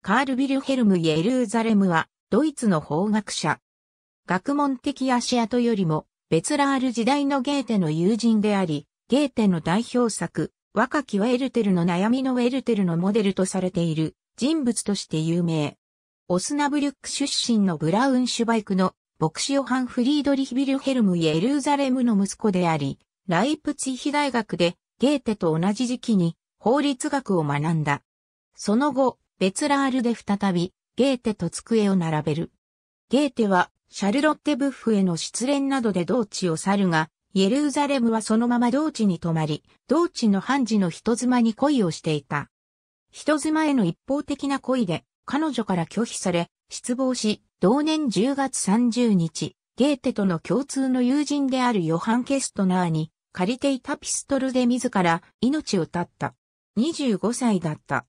カール・ヴィルヘルム・イエルーザレムは、ドイツの法学者。学問的足跡よりも、ベツラール時代のゲーテの友人であり、ゲーテの代表作、若きウェルテルの悩みのウェルテルのモデルとされている人物として有名。オスナブリュック出身のブラウンシュバイクの牧師ヨハン・フリードリヒ・ビルヘルム・イエルーザレムの息子であり、ライプツィヒ大学でゲーテと同じ時期に法律学を学んだ。その後、ベツラールで再び、ゲーテと机を並べる。ゲーテは、シャルロッテ・ブッフへの失恋などで同地を去るが、イエルザレムはそのまま同地に泊まり、同地の判事の人妻に恋をしていた。人妻への一方的な恋で、彼女から拒否され、失望し、同年10月30日、ゲーテとの共通の友人であるヨハン・ケストナーに、借りていたピストルで自ら命を絶った。25歳だった。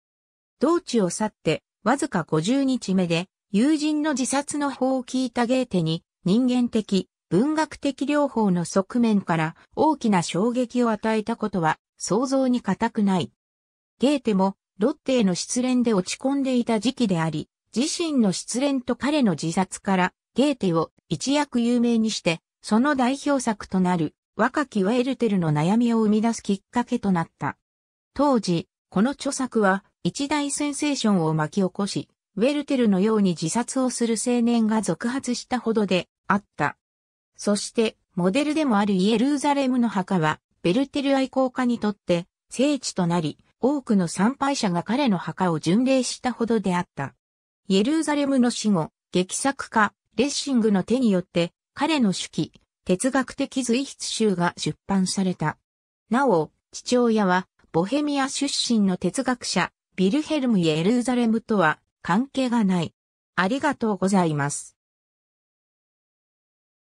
同地を去って、わずか50日目で、友人の自殺の法を聞いたゲーテに、人間的、文学的療法の側面から大きな衝撃を与えたことは想像に難くない。ゲーテもロッテへの失恋で落ち込んでいた時期であり、自身の失恋と彼の自殺からゲーテを一躍有名にして、その代表作となる若きワエルテルの悩みを生み出すきっかけとなった。当時、この著作は一大センセーションを巻き起こし、ウェルテルのように自殺をする青年が続発したほどであった。そして、モデルでもあるイエルザレムの墓は、ベルテル愛好家にとって聖地となり、多くの参拝者が彼の墓を巡礼したほどであった。イエルザレムの死後、劇作家、レッシングの手によって、彼の手記、哲学的随筆集が出版された。なお、父親は、ボヘミア出身の哲学者、ビルヘルム・エルーザレムとは関係がない。ありがとうございます。